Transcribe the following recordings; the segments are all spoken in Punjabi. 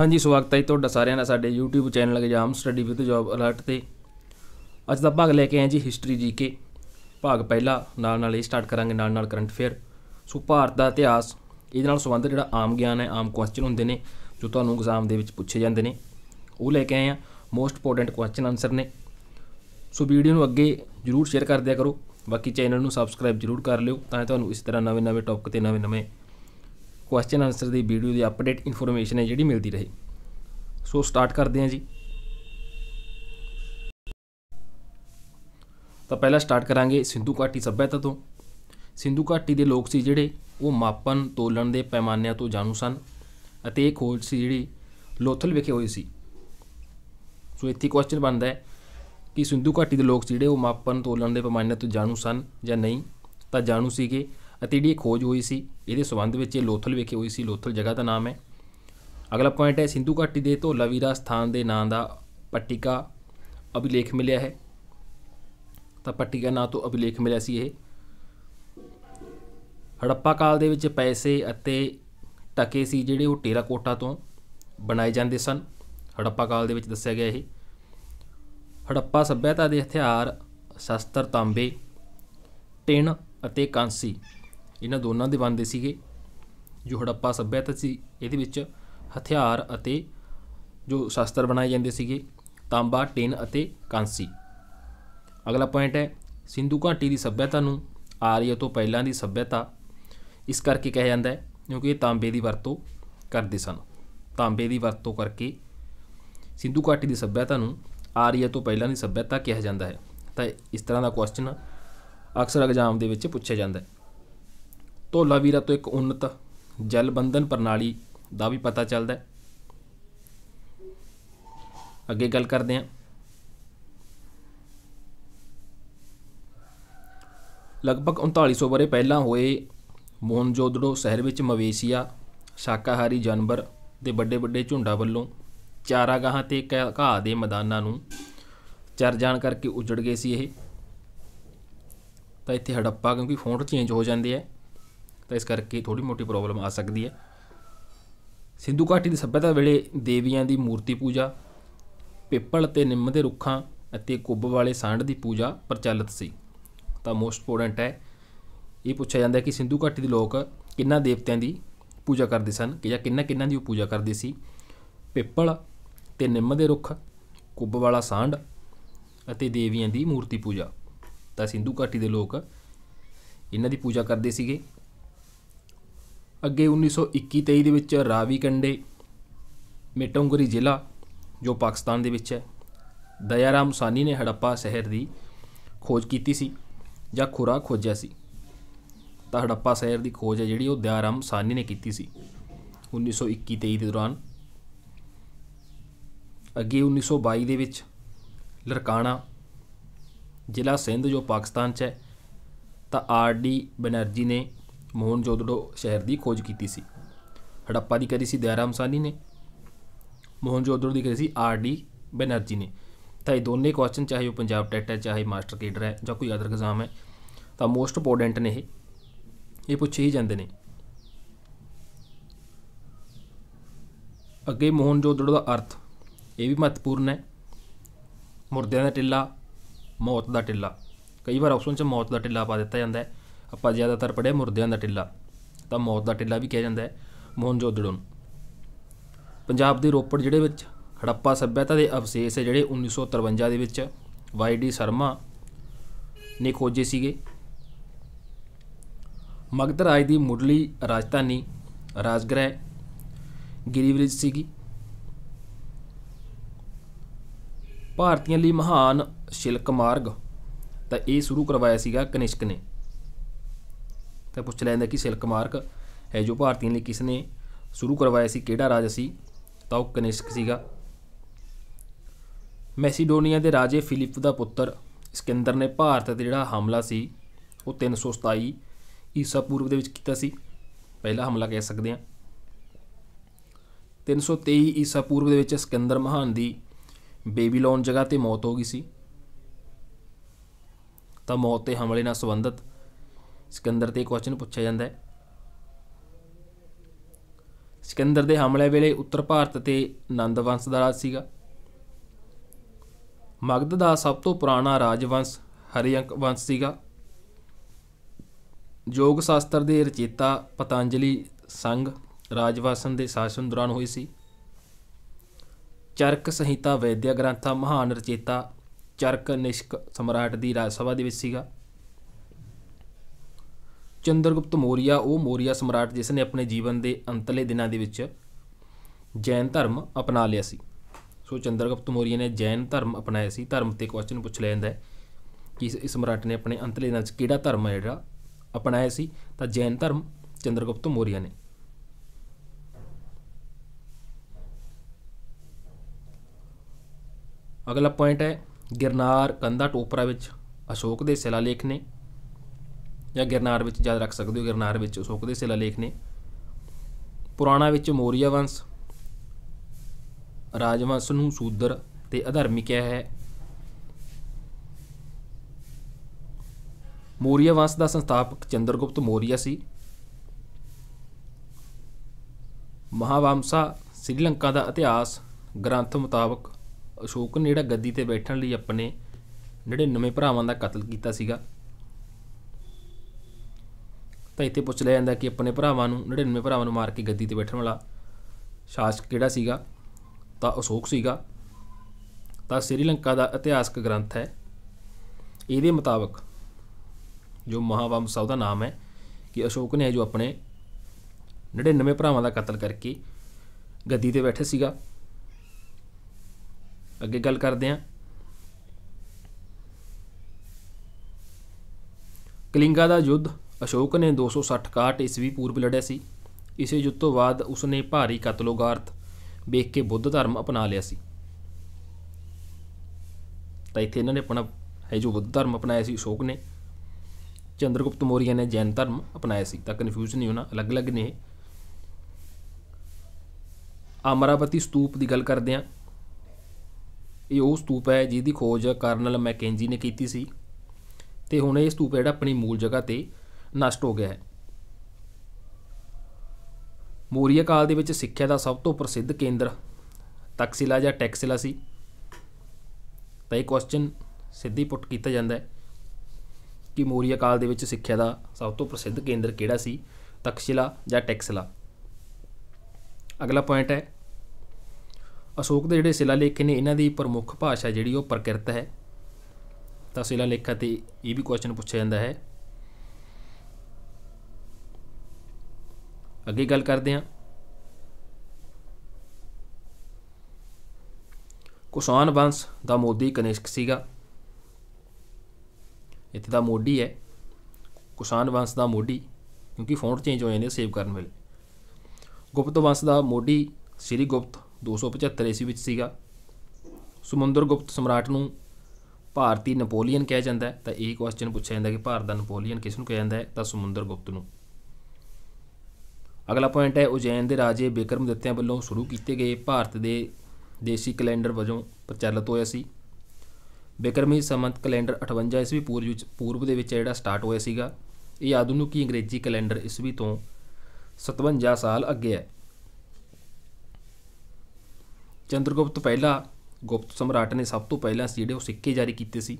ਹਾਂਜੀ ਸਵਾਗਤ ਹੈ ਤੁਹਾਡਾ ਸਾਰਿਆਂ ਦਾ ਸਾਡੇ YouTube channel exam study with job alert ਤੇ ਅੱਜ ਦਾ ਭਾਗ ਲੈ ਕੇ ਆਏ ਜੀ ਹਿਸਟਰੀ ਜੀਕੇ ਭਾਗ ਪਹਿਲਾ ਨਾਲ ਨਾਲ ਇਹ ਸਟਾਰਟ ਕਰਾਂਗੇ ਨਾਲ ਨਾਲ ਕਰੰਟ ਅਫੇਅਰ ਸੋ ਭਾਰਤ ਦਾ ਇਤਿਹਾਸ ਇਹਦੇ ਨਾਲ ਸੰਬੰਧ ਜਿਹੜਾ ਆਮ ਗਿਆਨ ਹੈ ਆਮ ਕੁਐਸਚਨ ਹੁੰਦੇ ਨੇ ਜੋ ਤੁਹਾਨੂੰ ਐਗਜ਼ਾਮ ਦੇ ਵਿੱਚ ਪੁੱਛੇ ਜਾਂਦੇ ਨੇ ਉਹ ਲੈ ਕੇ ਆਏ ਆ ਮੋਸਟ ਇੰਪੋਰਟੈਂਟ ਕੁਐਸਚਨ ਆਨਸਰ ਨੇ ਸੋ ਵੀਡੀਓ ਨੂੰ ਅੱਗੇ ਜਰੂਰ ਸ਼ੇਅਰ ਕਰ ਦਿਆ ਕਰੋ ਬਾਕੀ ਚੈਨਲ ਨੂੰ ਸਬਸਕ੍ਰਾਈਬ ਜਰੂਰ ਕਰ ਲਿਓ ਤਾਂ ਤੁਹਾਨੂੰ ਇਸ ਤਰ੍ਹਾਂ ਨਵੇਂ-ਨਵੇਂ ਟੌਪਿਕ ਤੇ ਨਵੇਂ-ਨਵੇਂ ਕੁਐਸਚਨ ਆਨਸਰ ਦੀ ਵੀਡੀਓ ਦੀ ਅਪਡੇਟ ਇਨਫੋਰਮੇਸ਼ਨ ਹੈ ਜਿਹੜੀ ਮਿਲਦੀ ਰਹੇ ਸੋ ਸਟਾਰਟ ਕਰਦੇ ਹਾਂ ਜੀ ਤਾਂ ਪਹਿਲਾਂ ਸਟਾਰਟ ਕਰਾਂਗੇ ਸਿੰਧੂ ਘਾਟੀ ਸਭਿਅਤਾ ਤੋਂ ਸਿੰਧੂ ਘਾਟੀ ਦੇ ਲੋਕ ਸੀ ਜਿਹੜੇ ਉਹ ਮਾਪਨ ਤੋਲਣ ਦੇ ਪੈਮਾਨਿਆਂ ਤੋਂ ਜਾਣੂ ਸਨ ਅਤੇ ਇਹ ਖੋਜ ਸੀ ਜਿਹੜੀ ਲੋਥਲ ਵਿਖੇ ਹੋਈ ਸੀ ਸੋ ਇੱਥੇ ਕੁਐਸਚਨ ਬਣਦਾ ਹੈ ਕਿ ਸਿੰਧੂ ਘਾਟੀ ਦੇ ਲੋਕ ਜਿਹੜੇ ਉਹ ਮਾਪਨ ਤੋਲਣ ਦੇ ਪੈਮਾਨਿਆਂ ਤੋਂ ਜਾਣੂ ਸਨ ਜਾਂ ਨਹੀਂ ਤਾਂ ਜਾਣੂ ਸੀਗੇ ਅਤੇ ਜਿਹੜੀ ਖੋਜ ਹੋਈ ਸੀ ਇਹਦੇ ਸਬੰਧ ਵਿੱਚ ਇਹ ਲੋਥਲ ਵਿਖੇ ਹੋਈ ਸੀ ਲੋਥਲ ਜਗ੍ਹਾ ਦਾ ਨਾਮ ਹੈ ਅਗਲਾ ਪੁਆਇੰਟ ਹੈ ਸਿੰਧੂ ਘਾਟੀ ਦੇ ਧੋਲਾਵੀਰਾ ਸਥਾਨ ਦੇ ਨਾਂ ਦਾ ਪੱਟਿਕਾ ਅਭਿਲੇਖ ਮਿਲਿਆ ਹੈ ਤਾਂ ਪੱਟਿਕਾ ਨਾਂ ਤੋਂ ਅਭਿਲੇਖ ਮਿਲਿਆ ਸੀ ਇਹ ਹੜੱਪਾ ਕਾਲ ਦੇ ਵਿੱਚ ਪੈਸੇ ਅਤੇ ਟਕੇ ਸੀ ਜਿਹੜੇ ਉਹ ਟੇਰਾਕੋਟਾ ਤੋਂ ਬਣਾਏ ਜਾਂਦੇ ਸਨ ਹੜੱਪਾ ਕਾਲ ਦੇ ਵਿੱਚ ਦੱਸਿਆ ਗਿਆ ਇਹ ਹੜੱਪਾ ਸੱਭਿਅਤਾ ਦੇ ਹਥਿਆਰ ਸ਼ਸਤਰ ਤਾਂਬੇ ਟਿਣ ਅਤੇ ਕਾਂਸੀ ਇਹਨਾਂ ਦੋਨਾਂ ਦੇ ਬੰਦੇ ਸੀਗੇ ਜੋ ਹੜੱਪਾ ਸੱਭਿਅਤਾ ਸੀ ਇਹਦੇ ਵਿੱਚ ਹਥਿਆਰ ਅਤੇ ਜੋ ਸ਼ਸਤਰ ਬਣਾਏ ਜਾਂਦੇ ਸੀਗੇ ਤਾਂਬਾ ਟਿਨ ਅਤੇ ਕਾਂਸੀ ਅਗਲਾ ਪੁਆਇੰਟ ਹੈ ਸਿੰਧੂ ਘਾਟੀ ਦੀ ਸੱਭਿਅਤਾ ਨੂੰ ਆਰੀਆ ਤੋਂ ਪਹਿਲਾਂ ਦੀ ਸੱਭਿਅਤਾ ਇਸ ਕਰਕੇ ਕਿਹਾ ਜਾਂਦਾ ਹੈ ਕਿਉਂਕਿ ਇਹ ਤਾਂਬੇ ਦੀ ਵਰਤੋਂ ਕਰਦੇ ਸਨ ਤਾਂਬੇ ਦੀ ਵਰਤੋਂ ਕਰਕੇ ਸਿੰਧੂ ਘਾਟੀ ਦੀ ਸੱਭਿਅਤਾ ਨੂੰ ਆਰੀਆ ਤੋਂ ਪਹਿਲਾਂ ਦੀ ਸੱਭਿਅਤਾ ਕਿਹਾ ਜਾਂਦਾ ਹੈ ਤਾਂ ਇਸ ਤਰ੍ਹਾਂ ਦਾ ਕੁਐਸਚਨ ਅਕਸਰ ਐਗਜ਼ਾਮ ਦੇ ਵਿੱਚ ਪੁੱਛਿਆ ਜਾਂਦਾ ਹੈ ਵੀਰਾ ਤੋਂ ਇੱਕ ਉਨਤ ਜਲ ਬੰਧਨ ਪ੍ਰਣਾਲੀ ਦਾ ਵੀ ਪਤਾ ਚੱਲਦਾ ਹੈ ਅੱਗੇ ਗੱਲ ਕਰਦੇ ਹਾਂ ਲਗਭਗ 3900 ਬਰੇ ਪਹਿਲਾਂ ਹੋਏ ਮੋਨਜੋਦੜੋ ਸ਼ਹਿਰ ਵਿੱਚ ਮਵੇਸ਼ੀਆ ਸ਼ਾਕਾਹਾਰੀ ਜਾਨਵਰ ਦੇ ਵੱਡੇ ਵੱਡੇ ਝੁੰਡਾਂ ਵੱਲੋਂ ਚਾਰਾਗਾਹਾਂ ਤੇ ਘਾਹ ਦੇ ਮੈਦਾਨਾਂ ਨੂੰ ਚਰ ਜਾਣ ਕਰਕੇ ਉਜੜ ਗਏ ਸੀ ਇਹ ਤਾਂ ਇੱਥੇ ਹੜੱਪਾ ਕਿਉਂਕਿ ਫੌਂਟ ਚੇਂਜ ਹੋ ਜਾਂਦੇ ਆ ਤਾਂ ਇਸ ਕਰਕੇ ਥੋੜੀ ਮੋਟੀ ਪ੍ਰੋਬਲਮ ਆ ਸਕਦੀ ਹੈ ਸਿੰਧੂ ਘਾਟੀ ਦੀ ਸਭਿਅਤਾ ਵੇਲੇ ਦੇਵੀਆਂ ਦੀ ਮੂਰਤੀ ਪੂਜਾ ਪਿੱਪਲ ਤੇ ਨਿੰਮ ਦੇ ਰੁੱਖਾਂ ਅਤੇ ਕੁੱਬ ਵਾਲੇ ਸਾਂਢ ਦੀ ਪੂਜਾ ਪ੍ਰਚਲਿਤ ਸੀ ਤਾਂ ਮੋਸਟ ਇੰਪੋਰਟੈਂਟ ਹੈ ਇਹ ਪੁੱਛਿਆ ਜਾਂਦਾ ਹੈ ਕਿ ਸਿੰਧੂ ਘਾਟੀ ਦੇ ਲੋਕ ਕਿੰਨਾ ਦੇਵਤਿਆਂ ਦੀ ਪੂਜਾ ਕਰਦੇ ਸਨ ਕਿ ਜਾਂ ਕਿੰਨਾ ਕਿੰਨਾ ਦੀ ਉਹ ਪੂਜਾ ਕਰਦੇ ਸੀ ਪਿੱਪਲ ਤੇ ਨਿੰਮ ਦੇ ਰੁੱਖ ਕੁੱਬ ਵਾਲਾ ਸਾਂਢ ਅਤੇ ਦੇਵੀਆਂ ਦੀ ਮੂਰਤੀ ਪੂਜਾ ਤਾਂ ਸਿੰਧੂ ਘਾਟੀ ਦੇ ਲੋਕ ਇਹਨਾਂ ਦੀ ਪੂਜਾ ਕਰਦੇ ਸੀਗੇ ਅੱਗੇ 1921-23 ਦੇ ਵਿੱਚ ਰਾਵੀ ਕੰਡੇ ਮੇਟੋਂਗਰੀ ਜ਼ਿਲ੍ਹਾ ਜੋ ਪਾਕਿਸਤਾਨ ਦੇ ਵਿੱਚ ਹੈ ਦਇਆਰਾਮ ਸਾਨੀ ਨੇ ਹੜੱਪਾ ਸ਼ਹਿਰ ਦੀ ਖੋਜ ਕੀਤੀ ਸੀ ਜਾਂ ਖੁਰਾ ਖੋਜਿਆ ਸੀ ਤਾਂ ਹੜੱਪਾ ਸ਼ਹਿਰ ਦੀ ਖੋਜ ਹੈ ਜਿਹੜੀ ਉਹ ਦਇਆਰਾਮ ਸਾਨੀ ਨੇ ਕੀਤੀ ਸੀ 1921-23 ਦੇ ਦੌਰਾਨ ਅੱਗੇ 1922 ਦੇ ਵਿੱਚ ਲਰਕਾਣਾ ਜ਼ਿਲ੍ਹਾ ਸਿੰਧ ਜੋ ਪਾਕਿਸਤਾਨ 'ਚ ਹੈ ਤਾਂ ਆਰ ਡੀ ਬਨਰਜੀ ਨੇ ਮੋਹਨਜੋਦੜੋ ਸ਼ਹਿਰ ਦੀ ਖੋਜ ਕੀਤੀ ਸੀ ਹੜੱਪਾ ਦੀ ਕਰੀ ਸੀ ਦਇਆਰਾਮ ਸਾਨੀ ਨੇ ਮੋਹਨਜੋਦੜੋ ਦੀ ਕਰੀ ਸੀ ਆਰ ਡੀ ਬੈਨਰਜੀ ਨੇ ਤਾਂ ਇਹ ਦੋਨੇ ਕੁਐਸਚਨ ਚਾਹੇ ਉਹ ਪੰਜਾਬ ਟੈਟ ਹੈ ਚਾਹੇ ਮਾਸਟਰ ਕੇਡਰ ਹੈ ਜਾਂ ਕੋਈ ਅਦਰ ਐਗਜ਼ਾਮ ਹੈ ਤਾਂ ਮੋਸਟ ਇੰਪੋਰਟੈਂਟ ਨੇ ਇਹ ਇਹ ਪੁੱਛੇ ਹੀ ਜਾਂਦੇ ਨੇ ਅੱਗੇ ਮੋਹਨਜੋਦੜੋ ਦਾ ਅਰਥ ਇਹ ਵੀ ਮਹੱਤਵਪੂਰਨ ਹੈ ਮੁਰਦਿਆਂ ਦਾ ਟਿੱਲਾ ਮੌਤ ਦਾ ਟਿੱਲਾ ਕਈ ਵਾਰ ਆਪਸ਼ਨ 'ਚ ਮੌਤ ਦਾ ਟਿੱਲਾ ਪਾ ਦਿੱਤਾ ਜਾਂਦਾ ਹੈ ਆਪਾਂ ਜ਼ਿਆਦਾਤਰ ਪੜਿਆ ਮੁਰਦਿਆਂ ਦਾ ਟਿੱਲਾ ਤਾਂ ਮੌਤ ਦਾ ਟਿੱਲਾ ਵੀ ਕਿਹਾ ਜਾਂਦਾ ਹੈ ਮੋਹਨਜੋਦੜੋ ਨੂੰ ਪੰਜਾਬ ਦੇ ਰੋਪੜ ਜਿਹੜੇ ਵਿੱਚ ਹੜੱਪਾ ਸੱਭਿਅਤਾ ਦੇ ਅਵਸ਼ੇਸ਼ ਹੈ ਜਿਹੜੇ 1953 ਦੇ ਵਿੱਚ ਵਾਈ ਡੀ ਸ਼ਰਮਾ ਨੇ ਖੋਜੇ ਸੀਗੇ ਮਗਧ ਰਾਜ ਦੀ ਮੁੱਢਲੀ ਰਾਜਧਾਨੀ ਰਾਜਗ੍ਰਹਿ ਗਿਰੀਵ੍ਰਿਜ ਸੀਗੀ ਭਾਰਤੀਆਂ ਲਈ ਮਹਾਨ ਸ਼ਿਲਕ ਮਾਰਗ ਤਾਂ ਇਹ ਸ਼ੁਰੂ ਕਰਵਾਇਆ ਸੀਗਾ ਕਨਿਸ਼ਕ ਨੇ ਤਾਂ ਪੁੱਛ ਲੈਂਦਾ ਕਿ ਸਿਲਕ ਮਾਰਕ ਹੈ ਜੋ ਭਾਰਤੀਆਂ ਲਈ ਕਿਸ ਨੇ ਸ਼ੁਰੂ ਕਰਵਾਇਆ ਸੀ ਕਿਹੜਾ ਰਾਜ ਸੀ ਤਾਂ ਉਹ ਕਨਿਸ਼ਕ ਸੀਗਾ ਮੈਸੀਡੋਨੀਆ ਦੇ ਰਾਜੇ ਫਿਲਿਪ ਦਾ ਪੁੱਤਰ ਸਿਕੰਦਰ ਨੇ ਭਾਰਤ ਤੇ ਜਿਹੜਾ ਹਮਲਾ ਸੀ ਉਹ 327 ਈਸਾ ਪੂਰਵ ਦੇ ਵਿੱਚ ਕੀਤਾ ਸੀ ਪਹਿਲਾ ਹਮਲਾ ਕਹਿ ਸਕਦੇ ਹਾਂ 323 ਈਸਾ ਪੂਰਵ ਦੇ ਵਿੱਚ ਸਿਕੰਦਰ ਮਹਾਨ ਦੀ ਬੇਬੀਲੋਨ ਜਗ੍ਹਾ ਤੇ ਮੌਤ ਹੋ ਗਈ ਸੀ ਤਾਂ ਮੌਤ ਤੇ ਹਮਲੇ ਨਾਲ ਸੰਬੰਧਿਤ ਸਿਕੰਦਰ ਤੇ ਕੁਐਸਚਨ ਪੁੱਛਿਆ ਜਾਂਦਾ ਹੈ ਸਿਕੰਦਰ ਦੇ ਹਮਲੇ ਵੇਲੇ ਉੱਤਰ ਭਾਰਤ ਤੇ ਨੰਦ ਵੰਸ਼ ਦਾ ਰਾਜ ਸੀਗਾ ਮਗਧ ਦਾ ਸਭ ਤੋਂ ਪੁਰਾਣਾ ਰਾਜਵੰਸ਼ ਹਰਿਅੰਕ ਵੰਸ਼ ਸੀਗਾ ਯੋਗ ਸ਼ਾਸਤਰ ਦੇ ਰਚੇਤਾ ਪਤੰਜਲੀ ਸੰਗ ਰਾਜਵਾਸਨ ਦੇ ਸ਼ਾਸਨ ਦੌਰਾਨ ਹੋਈ ਸੀ ਚਰਕ ਸੰਹਿਤਾ ਵੈਦਿਆ ਗ੍ਰੰਥਾ ਮਹਾਨ ਰਚੇਤਾ ਚਰਕ ਨਿਸ਼ਕ ਸਮਰਾਟ ਦੀ ਰਾਜ ਸਭਾ ਦੇ ਵਿੱਚ ਸੀਗਾ ਚੰਦਰਗੁਪਤ ਮੌਰੀਆ ਉਹ ਮੌਰੀਆ ਸਮਰਾਟ ਜਿਸ ਨੇ ਆਪਣੇ ਜੀਵਨ ਦੇ ਅੰਤਲੇ ਦਿਨਾਂ ਦੇ ਵਿੱਚ ਜੈਨ ਧਰਮ ਅਪਣਾ ਲਿਆ ਸੀ ਸੋ ਚੰਦਰਗੁਪਤ ਮੌਰੀਆ ਨੇ ਜੈਨ ਧਰਮ ਅਪਣਾਇਆ ਸੀ ਧਰਮ ਤੇ ਕੁਐਸਚਨ ਪੁੱਛ ਲਿਆ ਜਾਂਦਾ ਹੈ ਕਿ ਇਸ ਸਮਰਾਟ ਨੇ ਆਪਣੇ ਅੰਤਲੇ ਦਿਨਾਂ ਵਿੱਚ ਕਿਹੜਾ ਧਰਮ ਹੈ ਜਿਹੜਾ ਅਪਣਾਇਆ ਸੀ ਤਾਂ ਜੈਨ ਧਰਮ ਚੰਦਰਗੁਪਤ ਮੌਰੀਆ ਨੇ ਅਗਲਾ ਪੁਆਇੰਟ ਹੈ ਗਿਰਨਾਰ ਕੰਧਾ ਟੋਪਰਾ ਵਿੱਚ ਅਸ਼ੋਕ ਦੇ ਸਿਲਾਲੇਖ ਨੇ ਜਾਂ ਗਿਰਨਾਰ ਵਿੱਚ ਯਾਦ ਰੱਖ ਸਕਦੇ ਹੋ ਗਿਰਨਾਰ ਵਿੱਚ ਅਸ਼ੋਕ ਦੇ ਸਿਲਾ ਲੇਖ ਨੇ ਪੁਰਾਣਾ ਵਿੱਚ ਮੋਰੀਆ ਵੰਸ਼ ਰਾਜਵੰਸ਼ ਨੂੰ ਸੂਦਰ ਤੇ ਅਧਰਮੀ ਕਿਹਾ ਹੈ ਮੋਰੀਆ ਵੰਸ਼ ਦਾ ਸੰਸਥਾਪਕ ਚੰਦਰਗੁਪਤ ਮੋਰੀਆ ਸੀ ਮਹਾਵੰਸ਼ਾ ਸ੍ਰੀਲੰਕਾ ਦਾ ਇਤਿਹਾਸ ਗ੍ਰੰਥ ਮੁਤਾਬਕ ਅਸ਼ੋਕ ਨੇ ਜਿਹੜਾ ਗੱਦੀ ਤੇ ਬੈਠਣ ਲਈ ਆਪਣੇ 99 ਭਰਾਵਾਂ ਦਾ ਕਤਲ ਕੀਤਾ ਸੀਗਾ ਤਾਂ ਇੱਥੇ ਪੁੱਛ ਲਿਆ ਜਾਂਦਾ ਕਿ ਆਪਣੇ ਭਰਾਵਾਂ ਨੂੰ 99 ਭਰਾਵਾਂ ਨੂੰ ਮਾਰ ਕੇ ਗੱਦੀ ਤੇ ਬੈਠਣ ਵਾਲਾ ਸ਼ਾਸਕ ਕਿਹੜਾ ਸੀਗਾ ਤਾਂ ਅਸ਼ੋਕ ਸੀਗਾ ਤਾਂ ਸ੍ਰੀਲੰਕਾ ਦਾ ਇਤਿਹਾਸਕ ਗ੍ਰੰਥ ਹੈ ਇਹਦੇ ਮੁਤਾਬਕ ਜੋ ਮਹਾਵੰਸ਼ ਦਾ ਨਾਮ ਹੈ ਕਿ ਅਸ਼ੋਕ ਨੇ ਜੋ ਆਪਣੇ 99 ਭਰਾਵਾਂ ਦਾ ਕਤਲ ਕਰਕੇ ਗੱਦੀ ਤੇ ਬੈਠੇ ਸੀਗਾ ਅੱਗੇ ਗੱਲ ਕਰਦੇ ਹਾਂ ਕਲਿੰਗਾ ਦਾ ਯੁੱਧ ਅਸ਼ੋਕ ਨੇ 260 ਈਸਵੀ ਪੂਰਬ ਲੜਿਆ ਸੀ ਇਸੇ ਯੁੱਧ ਤੋਂ ਬਾਅਦ ਉਸਨੇ ਭਾਰੀ ਕਤਲੋਗਾਰਤ ਵੇਖ ਕੇ ਬੁੱਧ ਧਰਮ ਅਪਣਾ ਲਿਆ ਸੀ ਤਾਂ ਇੱਥੇ ਇਹਨਾਂ ਨੇ ਆਪਣਾ ਹੈ ਜੋ ਬੁੱਧ ਧਰਮ ਅਪਣਾਇਆ ਸੀ ਅਸ਼ੋਕ ਨੇ ਚੰਦਰਗੁਪਤ ਮੌਰੀਆ ਨੇ ਜੈਨ ਧਰਮ ਅਪਣਾਇਆ ਸੀ ਤਾਂ ਕਨਫਿਊਜ਼ ਨਹੀਂ ਹੋਣਾ ਅਲੱਗ-ਅਲੱਗ ਨੇ ਅਮਰਾਵਤੀ ਸਤੂਪ ਦੀ ਗੱਲ ਕਰਦੇ ਆ ਇਹ ਉਹ ਸਤੂਪ ਹੈ ਜਿਹਦੀ ਖੋਜ ਕਰਨਲ ਮੈਕੇਂਜੀ ਨੇ ਕੀਤੀ ਸੀ ਤੇ ਹੁਣ ਇਹ ਸਤੂਪ ਜਿਹੜਾ ਆਪਣੀ ਮੂਲ ਜਗ੍ਹਾ ਤੇ ਨਸ਼ਟ ਹੋ ਗਿਆ ਹੈ ਮੌਰੀਆ ਕਾਲ ਦੇ ਵਿੱਚ ਸਿੱਖਿਆ ਦਾ ਸਭ ਤੋਂ ਪ੍ਰਸਿੱਧ ਕੇਂਦਰ ਤਕਸਿਲਾ ਜਾਂ ਟੈਕਸਿਲਾ ਸੀ ਤਾਂ ਇਹ ਕੁਐਸਚਨ ਸਿੱਧੀ ਪੁੱਟ ਕੀਤਾ ਜਾਂਦਾ ਹੈ ਕਿ ਮੌਰੀਆ ਕਾਲ ਦੇ ਵਿੱਚ ਸਿੱਖਿਆ ਦਾ ਸਭ ਤੋਂ ਪ੍ਰਸਿੱਧ ਕੇਂਦਰ ਕਿਹੜਾ ਸੀ ਤਕਸ਼ਿਲਾ ਜਾਂ ਟੈਕਸਿਲਾ ਅਗਲਾ ਪੁਆਇੰਟ ਹੈ ਅਸ਼ੋਕ ਦੇ ਜਿਹੜੇ ਸਿਲਾ ਲੇਖ ਨੇ ਇਹਨਾਂ ਦੀ ਪ੍ਰਮੁੱਖ ਭਾਸ਼ਾ ਜਿਹੜੀ ਉਹ ਪ੍ਰਕਿਰਤ ਹੈ ਤਾਂ ਸਿਲਾ ਲੇਖਾ ਤੇ ਇਹ ਵੀ ਕੁਐਸਚਨ ਪੁੱਛਿਆ ਜਾਂਦਾ ਹੈ ਅੱਗੇ ਗੱਲ ਕਰਦੇ ਹਾਂ ਕੁਸ਼ਾਨ ਵੰਸ਼ ਦਾ ਮੋਦੀ ਕਨਿਸ਼ਕ ਸੀਗਾ ਇੱਥੇ ਦਾ ਮੋਢੀ ਹੈ ਕੁਸ਼ਾਨ ਵੰਸ਼ ਦਾ ਮੋਢੀ ਕਿਉਂਕਿ ਫੌਂਟ ਚੇਂਜ ਹੋ ਜਾਂਦੇ ਸੇਵ ਕਰਨ ਵੇਲੇ ਗੁਪਤ ਵੰਸ਼ ਦਾ ਮੋਢੀ ਸ੍ਰੀ ਗੁਪਤ 275 ਈਸਵੀ ਵਿੱਚ ਸੀਗਾ ਸਮੁੰਦਰ ਗੁਪਤ ਸਮਰਾਟ ਨੂੰ ਭਾਰਤੀ ਨਪੋਲੀਅਨ ਕਿਹਾ ਜਾਂਦਾ ਹੈ ਤਾਂ ਇਹ ਕੁਐਸਚਨ ਪੁੱਛਿਆ ਜਾਂਦਾ ਕਿ ਭਾਰਤ ਦਾ ਨਪੋਲੀਅਨ ਕਿਸ ਨੂੰ ਕਿਹਾ ਜਾਂਦਾ ਹੈ ਤਾਂ ਸਮੁੰਦਰ ਗੁਪਤ ਨੂੰ ਅਗਲਾ ਪੁਆਇੰਟ ਹੈ ਉਜੈਨ ਦੇ ਰਾਜੇ ਦਿੱਤਿਆਂ ਵੱਲੋਂ ਸ਼ੁਰੂ ਕੀਤੇ ਗਏ ਭਾਰਤ ਦੇ ਦੇਸੀ ਕੈਲੰਡਰ ਵਜੋਂ ਪ੍ਰਚਲਿਤ ਹੋਇਆ ਸੀ ਬਿਕਰਮੀ ਸਮੰਤ ਕੈਲੰਡਰ 58 ਇਸਵੀ ਪੂਰਵ ਵਿੱਚ ਪੂਰਬ ਦੇ ਵਿੱਚ ਜਿਹੜਾ ਸਟਾਰਟ ਹੋਇਆ ਸੀਗਾ ਇਹ ਆਧੁਨਿਕੀ ਅੰਗਰੇਜ਼ੀ ਕੈਲੰਡਰ ਇਸਵੀ ਤੋਂ 57 ਸਾਲ ਅੱਗੇ ਹੈ ਚੰਦਰਗੁਪਤ ਪਹਿਲਾ ਗੁਪਤ ਸਮਰਾਟ ਨੇ ਸਭ ਤੋਂ ਪਹਿਲਾਂ ਜਿਹੜੇ ਉਹ ਸਿੱਕੇ ਜਾਰੀ ਕੀਤੇ ਸੀ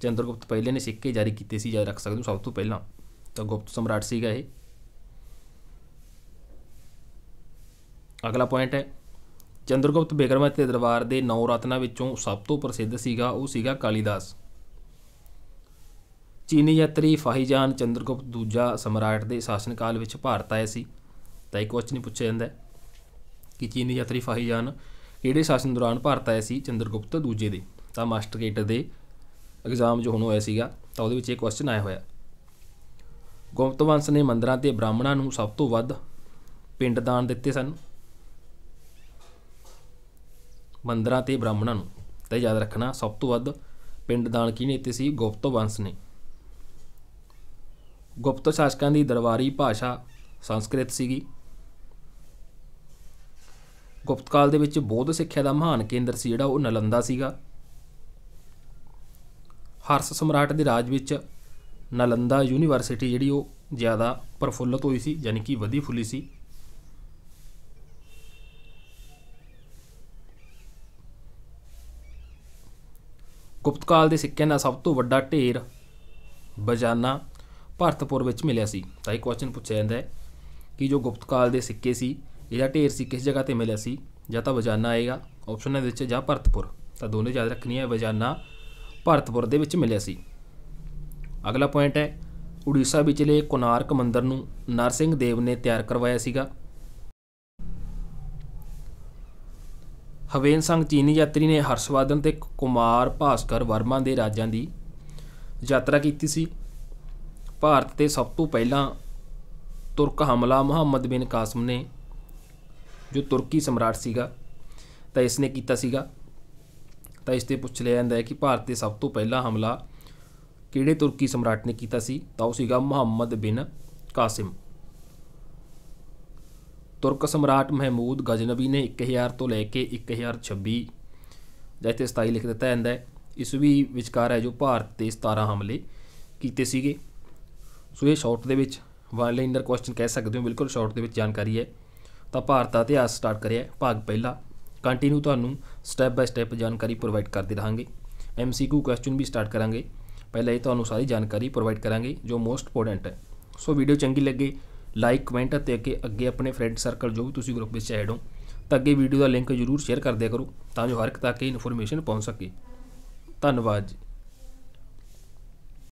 ਚੰਦਰਗੁਪਤ ਪਹਿਲੇ ਨੇ ਸਿੱਕੇ ਜਾਰੀ ਕੀਤੇ ਸੀ ਯਾਦ ਰੱਖ ਸਕਦੇ ਹੋ ਸਭ ਤੋਂ ਪਹਿਲਾਂ ਤਾਂ ਗੁਪਤ ਸਮਰਾਟ ਸੀਗਾ ਇਹ ਅਗਲਾ ਪੁਆਇੰਟ ਹੈ ਚੰਦਰਗੁਪਤ ਬਿਕਰਮਾਦਿੱਤ ਦੇ ਦਰਬਾਰ ਦੇ ਨੌ ਰਤਨਾਂ ਵਿੱਚੋਂ ਸਭ ਤੋਂ ਪ੍ਰਸਿੱਧ ਸੀਗਾ ਉਹ ਸੀਗਾ ਕਾਲੀਦਾਸ ਚੀਨੀ ਯਾਤਰੀ ਫਾਹੀਜਾਨ ਚੰਦਰਗੁਪਤ ਦੂਜਾ ਸਮਰਾਟ ਦੇ ਸ਼ਾਸਨ ਕਾਲ ਵਿੱਚ ਭਾਰਤ ਆਇਆ ਸੀ ਤਾਂ ਇਹ ਕੁਐਸਚਨ ਪੁੱਛਿਆ ਜਾਂਦਾ ਹੈ ਕਿ ਚੀਨੀ ਯਾਤਰੀ ਫਾਹੀਜਾਨ ਕਿਹੜੇ ਸ਼ਾਸਨ ਦੌਰਾਨ ਭਾਰਤ ਆਇਆ ਸੀ ਚੰਦਰਗੁਪਤ ਦੂਜੇ ਦੇ ਤਾਂ ਮਾਸਟਰ ਗੇਟ ਦੇ ਐਗਜ਼ਾਮ ਜੋ ਹੁਣ ਹੋਇਆ ਸੀਗਾ ਤਾਂ ਉਹਦੇ ਵਿੱਚ ਇਹ ਕੁਐਸਚਨ ਆਇਆ ਹੋਇਆ ਗੁਪਤ ਵੰਸ਼ ਨੇ ਮੰਦਰਾਂ ਤੇ ਬ੍ਰਾਹਮਣਾਂ ਨੂੰ ਸਭ ਤੋਂ ਵੱਧ ਪਿੰਡ ਦਾਨ ਦਿੱਤੇ ਸਨ ਮੰਦਰਾਂ ਤੇ ਬ੍ਰਾਹਮਣਾਂ ਨੂੰ ਤੇ ਯਾਦ ਰੱਖਣਾ ਸਭ ਤੋਂ ਵੱਧ ਪਿੰਡ ਦਾਨ ਕਿਹਨੇ ਇੱਥੇ ਸੀ ਗੁਪਤ ਵੰਸ਼ ਨੇ ਗੁਪਤ ਸ਼ਾਸਕਾਂ ਦੀ ਦਰਬਾਰੀ ਭਾਸ਼ਾ ਸੰਸਕ੍ਰਿਤ ਸੀਗੀ ਗੁਪਤ ਕਾਲ ਦੇ ਵਿੱਚ ਬੋਧ ਸਿੱਖਿਆ ਦਾ ਮਹਾਨ ਕੇਂਦਰ ਸੀ ਜਿਹੜਾ ਉਹ ਨਲੰਦਾ ਸੀਗਾ ਹਰਸ ਸਮਰਾਟ ਦੇ ਰਾਜ ਵਿੱਚ ਨਲੰਦਾ ਯੂਨੀਵਰਸਿਟੀ ਜਿਹੜੀ ਉਹ ਜ਼ਿਆਦਾ ਪਰਫੁੱਲਤ ਹੋਈ ਸੀ ਯਾਨੀ ਕਿ ਵਧੀ ਫੁੱਲੀ ਸੀ ਗੁਪਤ ਕਾਲ ਦੇ ਸਿੱਕਿਆਂ ਦਾ ਸਭ ਤੋਂ ਵੱਡਾ ਢੇਰ ਬਜਾਨਾ ਭਰਤਪੁਰ ਵਿੱਚ ਮਿਲਿਆ ਸੀ ਤਾਂ ਇਹ ਕੁਐਸਚਨ ਪੁੱਛਿਆ ਜਾਂਦਾ ਹੈ ਕਿ ਜੋ ਗੁਪਤ ਕਾਲ ਦੇ ਸਿੱਕੇ ਸੀ ਇਹਦਾ ਢੇਰ ਸੀ ਕਿਸ ਜਗ੍ਹਾ ਤੇ ਮਿਲਿਆ ਸੀ ਜਾਂ ਤਾਂ ਬਜਾਨਾ ਆਏਗਾ ਆਪਸ਼ਨਾਂ ਦੇ ਵਿੱਚ ਜਾਂ ਭਰਤਪੁਰ ਤਾਂ ਦੋਨੇ ਯਾਦ ਰੱਖਣੀ ਹੈ ਬਜਾਨਾ ਭਰਤਪੁਰ ਦੇ ਵਿੱਚ ਮਿਲਿਆ ਸੀ ਅਗਲਾ ਪੁਆਇੰਟ ਹੈ ਉੜੀਸਾ ਵਿੱਚਲੇ ਕੋਨਾਰਕ ਮੰਦਰ ਨੂੰ ਨਰਸਿੰਘ ਦੇਵ ਨੇ ਤਿਆਰ ਕਰਵਾਇਆ ਸੀਗਾ ਹਵੇਨ ਸੰਘ ਚੀਨੀ ਯਾਤਰੀ ਨੇ ਹਰਸ਼ਵਾਦਨ ਤੇ ਕੁਮਾਰ ਭਾਸਕਰ ਵਰਮਾ ਦੇ ਰਾਜਾਂ ਦੀ ਯਾਤਰਾ ਕੀਤੀ ਸੀ ਭਾਰਤ ਤੇ ਸਭ ਤੋਂ ਪਹਿਲਾਂ ਤੁਰਕ ਹਮਲਾ ਮੁਹੰਮਦ ਬਿਨ ਕਾਸਮ ਨੇ ਜੋ ਤੁਰਕੀ ਸਮਰਾਟ ਸੀਗਾ ਤਾਂ ਇਸ ਨੇ ਕੀਤਾ ਸੀਗਾ ਤਾਂ ਇਸ ਤੇ ਪੁੱਛ ਲਿਆ ਜਾਂਦਾ ਹੈ ਕਿ ਭਾਰਤ ਤੇ ਸਭ ਤੋਂ ਪਹਿਲਾ ਹਮਲਾ ਕਿਹੜੇ ਤੁਰਕੀ ਸਮਰਾਟ ਨੇ ਕੀਤਾ ਸੀ ਤਾਂ ਉਹ ਸੀਗਾ ਮੁਹੰਮਦ ਬਿਨ ਕਾਸਿਮ ਤੁਰਕ ਸਮਰਾਟ ਮਹਿਮੂਦ ਗਜ਼ਨਵੀ ਨੇ 1000 ਤੋਂ ਲੈ ਕੇ 1026 ਜਾਂ 27 ਲਿਖ ਦਿੱਤਾ ਜਾਂਦਾ ਹੈ ਇਸ ਵੀ ਵਿਚਕਾਰ ਹੈ ਜੋ ਭਾਰਤ ਤੇ 17 ਹਮਲੇ ਕੀਤੇ ਸੀਗੇ ਸੋ ਇਹ ਸ਼ਾਰਟ ਦੇ ਵਿੱਚ ਵਨ ਲਾਈਨਰ ਕੁਐਸਚਨ ਕਹਿ ਸਕਦੇ ਹੋ ਬਿਲਕੁਲ ਸ਼ਾਰਟ ਦੇ ਵਿੱਚ ਜਾਣਕਾਰੀ ਹੈ ਤਾਂ ਭਾਰਤ ਦਾ ਇਤਿਹਾਸ ਸਟਾਰਟ ਕਰਿਆ ਭਾਗ ਪਹਿਲਾ ਕੰਟੀਨਿਊ ਤੁਹਾਨੂੰ ਸਟੈਪ ਬਾਈ ਸਟੈਪ ਜਾਣਕਾਰੀ ਪ੍ਰੋਵਾਈਡ ਕਰਦੇ ਰਹਾਂਗੇ ਐਮਸੀਕਿਊ ਕੁਐਸਚਨ ਵੀ ਸਟਾਰਟ ਕਰਾਂਗੇ ਪਹਿਲਾਂ ਇਹ ਤੁਹਾਨੂੰ ਸਾਰੀ ਜਾਣਕਾਰੀ ਪ੍ਰੋਵਾਈਡ ਕਰਾਂਗੇ ਜੋ ਮੋਸਟ ਇੰਪੋਰਟੈਂਟ ਹੈ ਸੋ ਵੀਡੀਓ ਚੰਗੀ ਲੱਗੇ ਲਾਈਕ ਕਮੈਂਟ ਅਤੇ ਅੱਗੇ ਅੱਗੇ ਆਪਣੇ ਫਰੈਂਡ ਸਰਕਲ ਜੋ ਵੀ ਤੁਸੀਂ ਗਰੁੱਪ ਵਿੱਚ ਐਡ ਹੋ ਤਾਂ ਅੱਗੇ ਵੀਡੀਓ ਦਾ ਲਿੰਕ ਜ਼ਰੂਰ ਸ਼ੇਅਰ ਕਰ ਦਿਆ ਕਰੋ ਤਾਂ ਜੋ ਹਰ ਇੱਕ ਤੱਕ ਇਹ ਇਨਫੋਰਮੇਸ਼ਨ ਪਹੁੰਚ ਸਕੇ ਧੰਨਵਾਦ ਜੀ